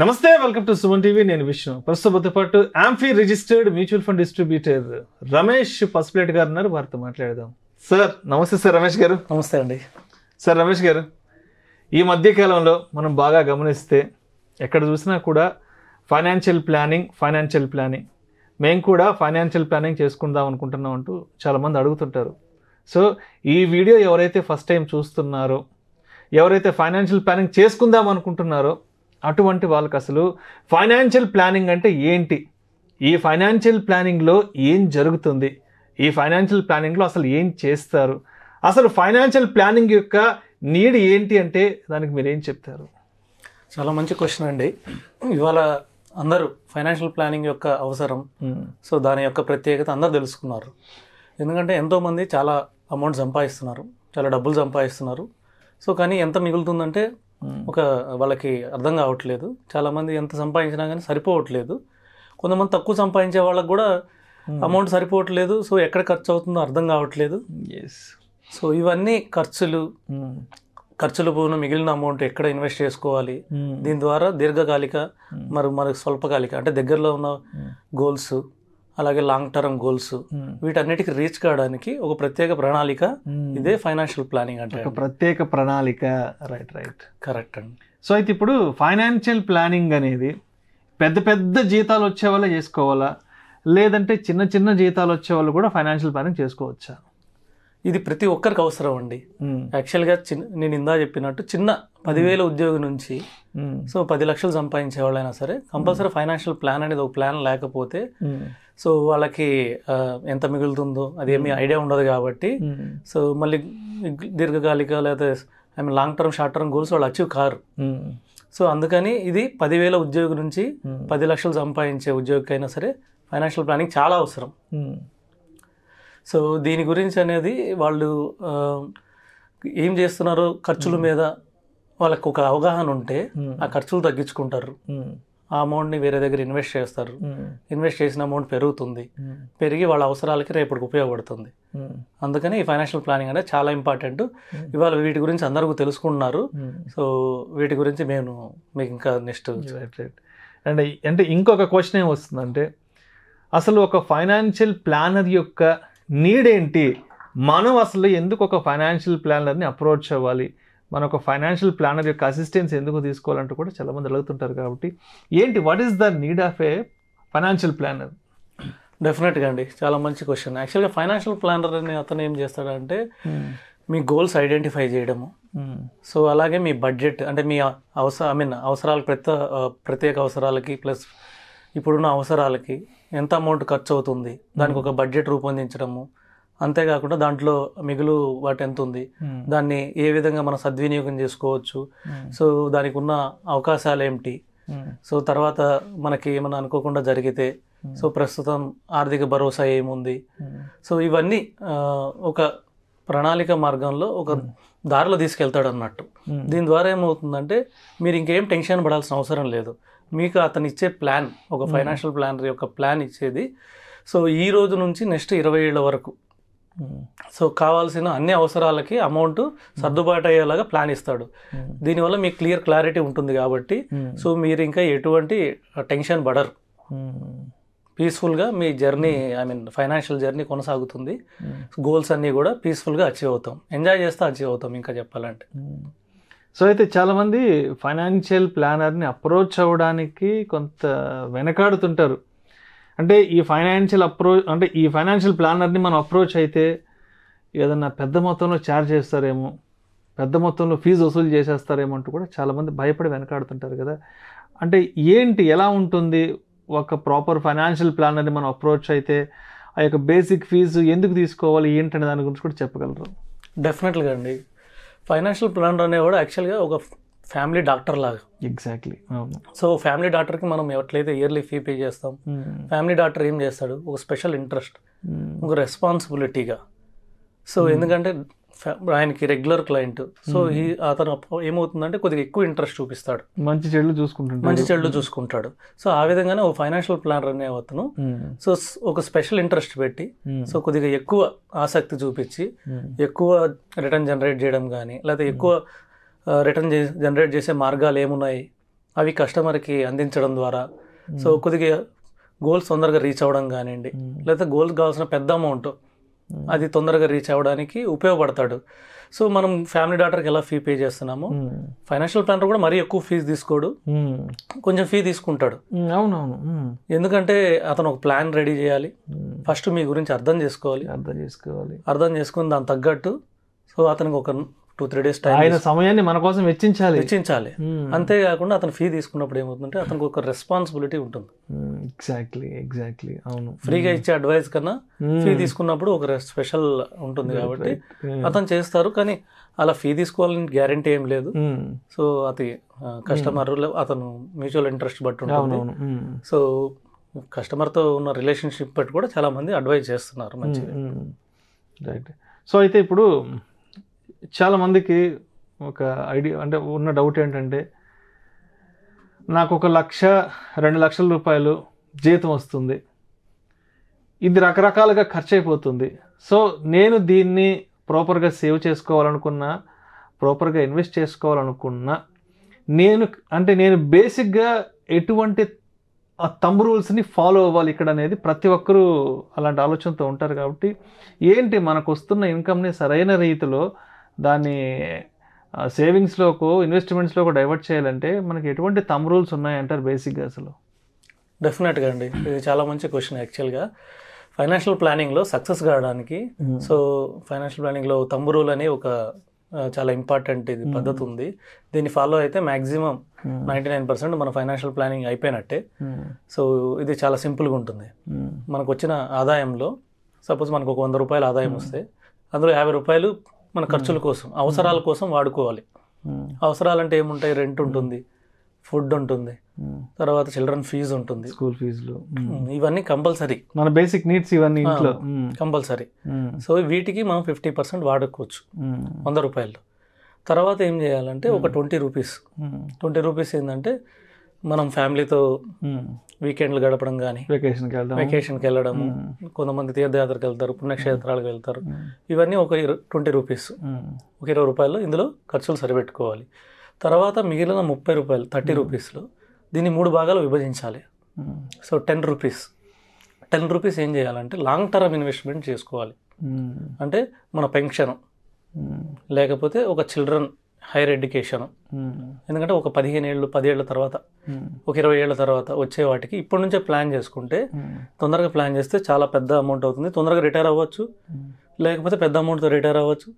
నమస్తే welcome to Suman TV నేను విష్ణు ప్రస్తుతం పాటు AMFI registered mutual fund distributor Ramesh Pasupulet garu ఉన్నారు వారితో మాట్లాడదాం సార్ నమస్తే సార్ రమేష్ గారు నమస్తే అండి సార్ రమేష్ గారు ఈ మధ్యకాలంలో మనం బాగా గమనిస్తే ఎక్కడ చూసినా కూడా ఫైనాన్షియల్ ప్లానింగ్ ఫైనాన్షియల్ ప్లానింగ్ మేము కూడా ఫైనాన్షియల్ ప్లానింగ్ చేసుకుందాం అనుకుంటున్నాం అంటూ చాలామంది అడుగుతుంటారు సో ఈ వీడియో ఎవరైతే ఫస్ట్ టైం చూస్తున్నారో ఎవరైతే ఫైనాన్షియల్ ప్లానింగ్ చేసుకుందాం అనుకుంటున్నారో అటువంటి వాళ్ళకి అసలు ఫైనాన్షియల్ ప్లానింగ్ అంటే ఏంటి ఈ ఫైనాన్షియల్ ప్లానింగ్లో ఏం జరుగుతుంది ఈ ఫైనాన్షియల్ ప్లానింగ్లో అసలు ఏం చేస్తారు అసలు ఫైనాన్షియల్ ప్లానింగ్ యొక్క నీడ్ ఏంటి అంటే దానికి మీరు ఏం చెప్తారు చాలా మంచి క్వశ్చన్ అండి ఇవాళ అందరూ ఫైనాన్షియల్ ప్లానింగ్ యొక్క అవసరం సో దాని యొక్క ప్రత్యేకత అందరూ తెలుసుకున్నారు ఎందుకంటే ఎంతోమంది చాలా అమౌంట్ సంపాదిస్తున్నారు చాలా డబ్బులు సంపాదిస్తున్నారు సో కానీ ఎంత మిగులుతుందంటే ఒక వాళ్ళకి అర్థం కావట్లేదు చాలామంది ఎంత సంపాదించినా కానీ సరిపోవట్లేదు కొంతమంది తక్కువ సంపాదించే వాళ్ళకు కూడా అమౌంట్ hmm. సరిపోవట్లేదు సో ఎక్కడ ఖర్చు అవుతుందో అర్థం కావట్లేదు సో ఇవన్నీ ఖర్చులు hmm. ఖర్చులు పోయిన మిగిలిన అమౌంట్ ఎక్కడ ఇన్వెస్ట్ చేసుకోవాలి hmm. దీని ద్వారా దీర్ఘకాలిక మరి మరి స్వల్పకాలిక అంటే దగ్గరలో ఉన్న గోల్స్ అలాగే లాంగ్ టర్మ్ గోల్స్ వీటన్నిటికి రీచ్ కావడానికి ఒక ప్రత్యేక ప్రణాళిక hmm. ఇదే ఫైనాన్షియల్ ప్లానింగ్ అంటే ఒక ప్రత్యేక ప్రణాళిక రైట్ రైట్ కరెక్ట్ అండి సో అయితే ఇప్పుడు ఫైనాన్షియల్ ప్లానింగ్ అనేది పెద్ద పెద్ద జీతాలు వచ్చే వాళ్ళ చేసుకోవాలా లేదంటే చిన్న చిన్న జీతాలు వచ్చే వాళ్ళు కూడా ఫైనాన్షియల్ ప్లానింగ్ చేసుకోవచ్చా ఇది ప్రతి ఒక్కరికి అవసరం అండి యాక్చువల్గా చిన్న నేను ఇందా చెప్పినట్టు చిన్న పదివేల ఉద్యోగి నుంచి సో పది లక్షలు సంపాదించే వాళ్ళైనా సరే కంపల్సరీ ఫైనాన్షియల్ ప్లాన్ అనేది ఒక ప్లాన్ లేకపోతే సో వాళ్ళకి ఎంత మిగులుతుందో అది ఏమీ ఐడియా ఉండదు కాబట్టి సో మళ్ళీ దీర్ఘకాలిక లేకపోతే I mean long term short term goals వాళ్ళు అచీవ్ కారు సో అందుకని ఇది పదివేల ఉద్యోగి నుంచి పది లక్షలు సంపాదించే ఉద్యోగికైనా సరే ఫైనాన్షియల్ ప్లానింగ్ చాలా అవసరం సో దీని గురించి అనేది వాళ్ళు ఏం చేస్తున్నారో ఖర్చుల మీద వాళ్ళకు ఒక అవగాహన ఉంటే ఆ ఖర్చులు తగ్గించుకుంటారు ఆ అమౌంట్ని వేరే దగ్గర ఇన్వెస్ట్ చేస్తారు ఇన్వెస్ట్ చేసిన అమౌంట్ పెరుగుతుంది పెరిగి వాళ్ళ అవసరాలకి రేపటికి ఉపయోగపడుతుంది అందుకని ఈ ఫైనాన్షియల్ ప్లానింగ్ అనేది చాలా ఇంపార్టెంట్ ఇవాళ వీటి గురించి అందరూ తెలుసుకుంటున్నారు సో వీటి గురించి నేను మీకు ఇంకా నెక్స్ట్ అండ్ అంటే ఇంకొక క్వశ్చన్ ఏం వస్తుందంటే అసలు ఒక ఫైనాన్షియల్ ప్లానర్ యొక్క నీడేంటి మనం అసలు ఎందుకు ఒక ఫైనాన్షియల్ ప్లానర్ని అప్రోచ్ అవ్వాలి మన ఒక ఫైనాన్షియల్ ప్లానర్ యొక్క అసిస్టెన్స్ ఎందుకు తీసుకోవాలంటూ కూడా చాలామంది అడుగుతుంటారు కాబట్టి ఏంటి what is the need of a financial planner డెఫినెట్గా అండి చాలా మంచి క్వశ్చన్ యాక్చువల్గా ఫైనాన్షియల్ ప్లానర్ అని అతను ఏం చేస్తాడంటే hmm. మీ గోల్స్ ఐడెంటిఫై చేయడము సో hmm. అలాగే మీ బడ్జెట్ అంటే మీ అవసర ఐ మీన్ అవసరాలు ప్రత్య ప్రత్యేక అవసరాలకి ప్లస్ ఇప్పుడున్న అవసరాలకి ఎంత అమౌంట్ ఖర్చు అవుతుంది దానికి ఒక బడ్జెట్ రూపొందించడము అంతేకాకుండా దాంట్లో మిగులు వాటి ఎంత ఉంది hmm. దాన్ని ఏ విధంగా మనం సద్వినియోగం చేసుకోవచ్చు hmm. సో దానికి ఉన్న అవకాశాలు ఏమిటి hmm. సో తర్వాత మనకి ఏమైనా అనుకోకుండా జరిగితే సో ప్రస్తుతం ఆర్థిక భరోసా ఏముంది సో ఇవన్నీ ఒక ప్రణాళిక మార్గంలో ఒక దారిలో తీసుకెళ్తాడు అన్నట్టు దీని ద్వారా ఏమవుతుందంటే మీరు ఇంకేం టెన్షన్ పడాల్సిన అవసరం లేదు మీకు అతను ఇచ్చే ప్లాన్ ఒక ఫైనాన్షియల్ hmm. ప్లానర్ యొక్క ప్లాన్ ఇచ్చేది సో ఈ రోజు నుంచి నెక్స్ట్ ఇరవై ఏళ్ళ వరకు సో hmm. కావాల్సిన అన్ని అవసరాలకి అమౌంట్ hmm. సర్దుబాటు అయ్యేలాగా ప్లాన్ ఇస్తాడు దీనివల్ల మీకు క్లియర్ క్లారిటీ ఉంటుంది కాబట్టి సో మీరు ఇంకా ఎటువంటి టెన్షన్ పడరు పీస్ఫుల్గా మీ journey I mean financial journey కొనసాగుతుంది గోల్స్ అన్నీ కూడా పీస్ఫుల్గా అచీవ్ అవుతాం ఎంజాయ్ చేస్తే అచీవ్ అవుతాం ఇంకా చెప్పాలంటే సో అయితే చాలామంది ఫైనాన్షియల్ ప్లానర్ని అప్రోచ్ అవ్వడానికి కొంత వెనకాడుతుంటారు అంటే ఈ ఫైనాన్షియల్ అప్రోచ్ అంటే ఈ ఫైనాన్షియల్ ప్లానర్ని మనం అప్రోచ్ అయితే ఏదన్నా పెద్ద మొత్తంలో ఛార్జ్ చేస్తారేమో పెద్ద మొత్తంలో ఫీజు వసూలు చేసేస్తారేమో అంటూ కూడా చాలామంది భయపడి వెనకాడుతుంటారు కదా అంటే ఏంటి ఎలా ఉంటుంది ఒక ప్రాపర్ ఫైనాన్షియల్ ప్లానర్ని మనం అప్రోచ్ అయితే ఆ యొక్క బేసిక్ ఫీజు ఎందుకు తీసుకోవాలి ఏంటనే దాని గురించి కూడా చెప్పగలరు డెఫినెట్గా అండి ఫైనాన్షియల్ ప్లానర్ కూడా యాక్చువల్గా ఒక ఫ్యామిలీ డాక్టర్ లాగా ఎగ్జాక్ట్లీ సో ఫ్యామిలీ డాక్టర్కి మనం ఎవట్లయితే ఇయర్లీ ఫీ పే చేస్తాం hmm. ఫ్యామిలీ డాక్టర్ ఏం చేస్తాడు ఒక స్పెషల్ ఇంట్రెస్ట్ hmm. ఒక రెస్పాన్సిబిలిటీగా సో hmm. ఎందుకంటే ఆయనకి రెగ్యులర్ క్లయింట్ సో ఈ అతను ఏమవుతుందంటే కొద్దిగా ఎక్కువ ఇంట్రెస్ట్ చూపిస్తాడు మంచి చెడు చూసుకుంటాడు మంచి చెడు చూసుకుంటాడు సో ఆ విధంగానే ఓ ఫైనాన్షియల్ ప్లానర్ అనే అతను సో ఒక స్పెషల్ ఇంట్రెస్ట్ పెట్టి సో కొద్దిగా ఎక్కువ ఆసక్తి చూపించి ఎక్కువ రిటర్న్ జనరేట్ చేయడం కానీ లేకపోతే ఎక్కువ రిటర్న్ జనరేట్ చేసే మార్గాలు ఏమున్నాయి అవి కస్టమర్కి అందించడం ద్వారా సో కొద్దిగా గోల్స్ తొందరగా రీచ్ అవ్వడం కానివ్వండి లేకపోతే గోల్స్ కావాల్సిన పెద్ద అమౌంట్ Hmm. అది తొందరగా రీచ్ అవ్వడానికి ఉపయోగపడతాడు సో మనం ఫ్యామిలీ డాక్టర్కి ఎలా ఫీ పే చేస్తున్నాము hmm. ఫైనాన్షియల్ ప్లానర్ కూడా మరీ ఎక్కువ ఫీజు తీసుకోడు hmm. కొంచెం ఫీ తీసుకుంటాడు అవునవును ఎందుకంటే అతను ఒక ప్లాన్ రెడీ చేయాలి ఫస్ట్ మీ గురించి అర్థం చేసుకోవాలి అర్థం చేసుకోవాలి అర్థం చేసుకుని దాని తగ్గట్టు సో అతనికి ఒక టూ త్రీ డేస్ టైం ఆయన సమయాన్ని మన కోసం వెచ్చించాలి వెచ్చించాలి hmm. అంతేకాకుండా అతను ఫీ తీసుకున్నప్పుడు ఏమవుతుందంటే అతనికి ఒక రెస్పాన్సిబిలిటీ ఉంటుంది ఎగ్జాక్ట్లీ hmm, ఎగ్జాక్ట్లీ అవును ఫ్రీగా hmm. ఇచ్చే అడ్వైస్ కన్నా ఫీ తీసుకున్నప్పుడు ఒక స్పెషల్ ఉంటుంది కాబట్టి అతను చేస్తారు కానీ అలా ఫీ తీసుకోవాలని గ్యారంటీ ఏం లేదు సో అతి కస్టమర్ అతను మ్యూచువల్ ఇంట్రెస్ట్ బట్టి ఉంటుంది సో కస్టమర్తో ఉన్న రిలేషన్షిప్ బట్టి కూడా చాలామంది అడ్వైజ్ చేస్తున్నారు మంచిగా రైట్ సో అయితే ఇప్పుడు చాలామందికి ఒక ఐడియా అంటే ఉన్న డౌట్ ఏంటంటే నాకు ఒక లక్ష రెండు లక్షల రూపాయలు జీతం వస్తుంది ఇది రకరకాలుగా ఖర్చు అయిపోతుంది సో నేను దీన్ని ప్రాపర్గా సేవ్ చేసుకోవాలనుకున్నా ప్రాపర్గా ఇన్వెస్ట్ చేసుకోవాలనుకున్నా నేను అంటే నేను బేసిక్గా ఎటువంటి తమ్ రూల్స్ని ఫాలో అవ్వాలి ఇక్కడ అనేది ప్రతి ఒక్కరూ అలాంటి ఆలోచనతో ఉంటారు కాబట్టి ఏంటి మనకు వస్తున్న ఇన్కమ్ని సరైన రీతిలో దాన్ని సేవింగ్స్లోకు ఇన్వెస్ట్మెంట్స్లోకి డైవర్ట్ చేయాలంటే మనకి ఎటువంటి తమ్ రూల్స్ ఉన్నాయంటారు బేసిక్గా అసలు డెఫినెట్గా అండి ఇది చాలా మంచి క్వశ్చన్ యాక్చువల్గా ఫైనాన్షియల్ ప్లానింగ్లో సక్సెస్ కావడానికి సో ఫైనాన్షియల్ ప్లానింగ్లో తమ్ము రూల్ అని ఒక చాలా ఇంపార్టెంట్ ఇది పద్ధతి ఉంది దీన్ని ఫాలో అయితే మ్యాక్సిమం నైంటీ నైన్ పర్సెంట్ మన ఫైనాన్షియల్ ప్లానింగ్ అయిపోయినట్టే సో ఇది చాలా సింపుల్గా ఉంటుంది మనకు వచ్చిన ఆదాయంలో సపోజ్ మనకు ఒక వంద రూపాయల ఆదాయం వస్తే అందులో యాభై రూపాయలు మన ఖర్చుల కోసం అవసరాల కోసం వాడుకోవాలి అవసరాలు అంటే ఏముంటాయి రెంట్ ఉంటుంది ఫుడ్ ఉంటుంది తర్వాత చిల్డ్రన్ ఫీజు ఉంటుంది స్కూల్ ఫీజులు ఇవన్నీ కంపల్సరీ మన బేసిక్ నీడ్స్ ఇవన్నీ ఇంట్లో కంపల్సరీ సో వీటికి మనం ఫిఫ్టీ పర్సెంట్ వాడుకోవచ్చు వంద రూపాయలు తర్వాత ఏం చేయాలంటే ఒక ట్వంటీ రూపీస్ ట్వంటీ రూపీస్ ఏంటంటే మనం ఫ్యామిలీతో వీకెండ్లు గడపడం కానీ వెకేషన్కి వెళ్ళడం వెకేషన్కి వెళ్ళడం కొంతమంది తీర్థయాత్రకు వెళ్తారు పుణ్యక్షేత్రాలకు వెళ్తారు ఇవన్నీ ఒక ట్వంటీ రూపీస్ ఒక ఇరవై రూపాయలు ఇందులో ఖర్చులు సరిపెట్టుకోవాలి తర్వాత మిగిలిన ముప్పై రూపాయలు థర్టీ రూపీస్లో దీన్ని మూడు భాగాలు విభజించాలి so ten rupees ten rupees ఏం చేయాలంటే లాంగ్ టర్మ్ ఇన్వెస్ట్మెంట్ చేసుకోవాలి అంటే మన పెన్షన్ లేకపోతే ఒక చిల్డ్రన్ హైయర్ ఎడ్యుకేషన్ ఎందుకంటే ఒక పదిహేను ఏళ్ళు పదేళ్ల తర్వాత ఒక ఇరవై ఏళ్ళ తర్వాత వచ్చే వాటికి ఇప్పటి నుంచే ప్లాన్ చేసుకుంటే తొందరగా ప్లాన్ చేస్తే చాలా పెద్ద అమౌంట్ అవుతుంది తొందరగా రిటైర్ అవ్వచ్చు లేకపోతే పెద్ద అమౌంట్తో రిటైర్ అవ్వచ్చు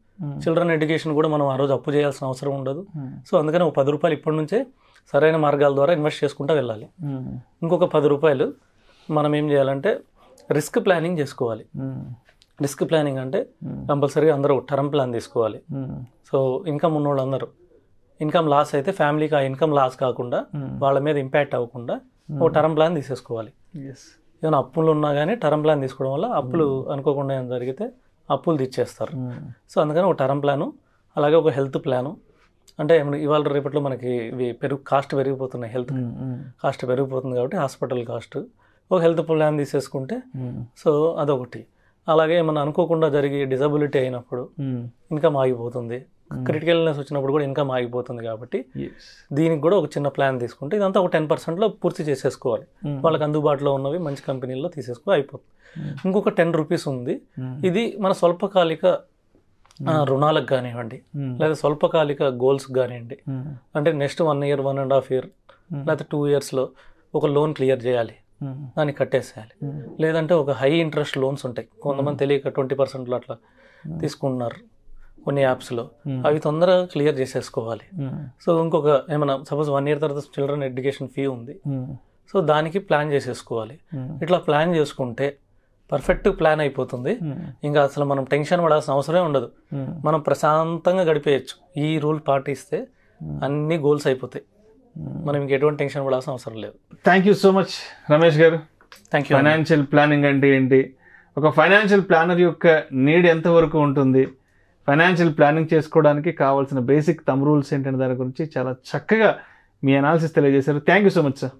చిల్డ్రన్ ఎడ్యుకేషన్ కూడా మనం ఆ రోజు అప్పు చేయాల్సిన అవసరం ఉండదు సో అందుకని ఒక పది రూపాయలు ఇప్పటి నుంచే సరైన మార్గాల ద్వారా ఇన్వెస్ట్ చేసుకుంటూ వెళ్ళాలి ఇంకొక పది రూపాయలు మనం ఏం చేయాలంటే రిస్క్ ప్లానింగ్ చేసుకోవాలి డిస్క్ ప్లానింగ్ అంటే hmm. కంపల్సరీగా అందరూ టర్మ్ ప్లాన్ తీసుకోవాలి hmm. సో ఇన్కమ్ ఉన్నోళ్ళు అందరు ఇన్కమ్ లాస్ అయితే ఫ్యామిలీకి ఆ ఇన్కమ్ లాస్ కాకుండా hmm. వాళ్ళ మీద ఇంపాక్ట్ అవ్వకుండా ఓ టర్మ్ ప్లాన్ తీసేసుకోవాలి ఏమైనా అప్పులు ఉన్నా కానీ టర్మ్ ప్లాన్ తీసుకోవడం వల్ల అప్పులు అనుకోకుండా ఏమైనా జరిగితే అప్పులు తెచ్చేస్తారు సో అందుకని ఒక టర్మ్ ప్లాను అలాగే ఒక హెల్త్ ప్లాను అంటే ఇవాళ రేపట్లో మనకి పెరుగు కాస్ట్ పెరిగిపోతున్నాయి హెల్త్ కాస్ట్ పెరిగిపోతుంది కాబట్టి హాస్పిటల్ కాస్ట్ ఒక హెల్త్ ప్లాన్ తీసేసుకుంటే సో అదొకటి అలాగే ఏమన్నా అనుకోకుండా జరిగి డిజబిలిటీ అయినప్పుడు hmm. ఇన్కమ్ ఆగిపోతుంది hmm. క్రిటికల్నెస్ వచ్చినప్పుడు కూడా ఇన్కమ్ ఆగిపోతుంది కాబట్టి దీనికి కూడా ఒక చిన్న ప్లాన్ తీసుకుంటే ఇదంతా ఒక టెన్ పర్సెంట్లో పూర్తి చేసేసుకోవాలి hmm. వాళ్ళకి అందుబాటులో ఉన్నవి మంచి కంపెనీల్లో తీసేసుకో అయిపోతుంది ఇంకొక టెన్ రూపీస్ ఉంది ఇది మన స్వల్పకాలిక రుణాలకు కానివ్వండి లేదా స్వల్పకాలిక గోల్స్ కానివ్వండి అంటే next one year one and half year లేకపోతే టూ ఇయర్స్లో ఒక లోన్ క్లియర్ చేయాలి దాన్ని కట్టేసేయాలి లేదంటే ఒక హై ఇంట్రెస్ట్ లోన్స్ ఉంటాయి కొంతమంది తెలియక ట్వంటీ పర్సెంట్లో అట్లా తీసుకుంటున్నారు కొన్ని యాప్స్లో అవి తొందరగా క్లియర్ చేసేసుకోవాలి సో ఇంకొక ఏమైనా సపోజ్ వన్ ఇయర్ తర్వాత చిల్డ్రన్ ఎడ్యుకేషన్ ఫీ ఉంది సో దానికి ప్లాన్ చేసేసుకోవాలి ఇట్లా ప్లాన్ చేసుకుంటే పర్ఫెక్ట్ ప్లాన్ అయిపోతుంది ఇంకా అసలు మనం టెన్షన్ పడాల్సిన అవసరమే ఉండదు మనం ప్రశాంతంగా గడిపేయచ్చు ఈ రూల్ పాటిస్తే అన్ని గోల్స్ అయిపోతాయి మనం ఇంకెటువంటి టెన్షన్ పడాల్సిన అవసరం లేదు thank you so much Ramesh garu thank you financial planning అంటే ఏంటి ఒక ఫైనాన్షియల్ ప్లానర్ యొక్క నీడ్ ఎంతవరకు ఉంటుంది ఫైనాన్షియల్ ప్లానింగ్ చేసుకోవడానికి కావాల్సిన బేసిక్ తమ్ రూల్స్ ఏంటనే దాని గురించి చాలా చక్కగా మీ అనాలిసిస్ తెలియజేశారు thank you so much sir